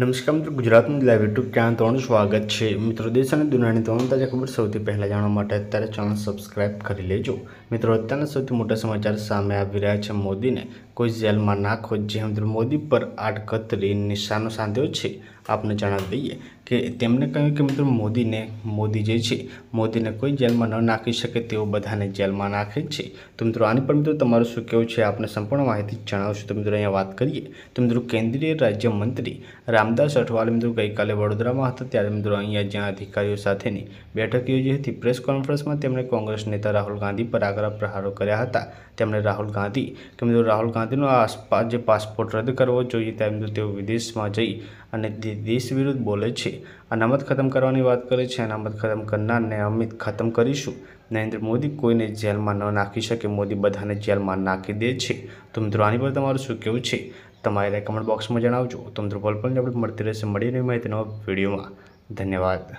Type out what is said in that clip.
નમસ્કાર મિત્રો ગુજરાતનું લાઈવ યુટ્યુબ ચેનલ તમારું સ્વાગત છે મિત્રો દેશ અને દુનિયાની તમામ તાજા ખબર સૌથી પહેલાં જાણવા માટે અત્યારે ચેનલ સબસ્ક્રાઇબ કરી લેજો મિત્રો અત્યારના સૌથી મોટા સમાચાર સામે આવી રહ્યા છે મોદીને કોઈ જેલમાં નાખો નરેન્દ્ર મોદી પર આડકતરી નિશાનો સાંધ્યો છે આપને જણાવી દઈએ કે તેમણે કહ્યું કે મિત્રો મોદીને મોદી જે છે મોદીને કોઈ જેલમાં ન નાખી શકે તેઓ બધાને જેલમાં નાખે છે તો મિત્રો આની પર મિત્રો તમારું શું કહેવું છે આપને સંપૂર્ણ માહિતી જણાવશું તો મિત્રો અહીંયા વાત કરીએ તો મિત્રો કેન્દ્રીય રાજ્યમંત્રી રામદાસ અઠવાલે મિત્રો ગઈકાલે વડોદરામાં હતા ત્યારે મિત્રો અહીંયા જ્યાં અધિકારીઓ સાથેની બેઠક યોજી હતી પ્રેસ કોન્ફરન્સમાં તેમણે કોંગ્રેસ નેતા રાહુલ ગાંધી પર આગ્રહ પ્રહારો કર્યા હતા તેમણે રાહુલ ગાંધી કે મિત્રો રાહુલ ગાંધી સાથેનો આ જે પાસપોર્ટ રદ કરવો જોઈએ તેમ તો તેઓ વિદેશમાં જઈ અને દેશ વિરુદ્ધ બોલે છે અનામત ખતમ કરવાની વાત કરે છે અનામત ખતમ કરનારને અમિત ખતમ કરીશું નરેન્દ્ર મોદી કોઈને જેલમાં ન નાખી શકે મોદી બધાને જેલમાં નાખી દે છે તો મિત્રો આની પર તમારું શું કેવું છે તમારે કમેન્ટ બોક્સમાં જણાવજો તો મિત્રો પણ આપણે મળતી રહેશે મળી મળીને માહિતીનો વિડીયોમાં ધન્યવાદ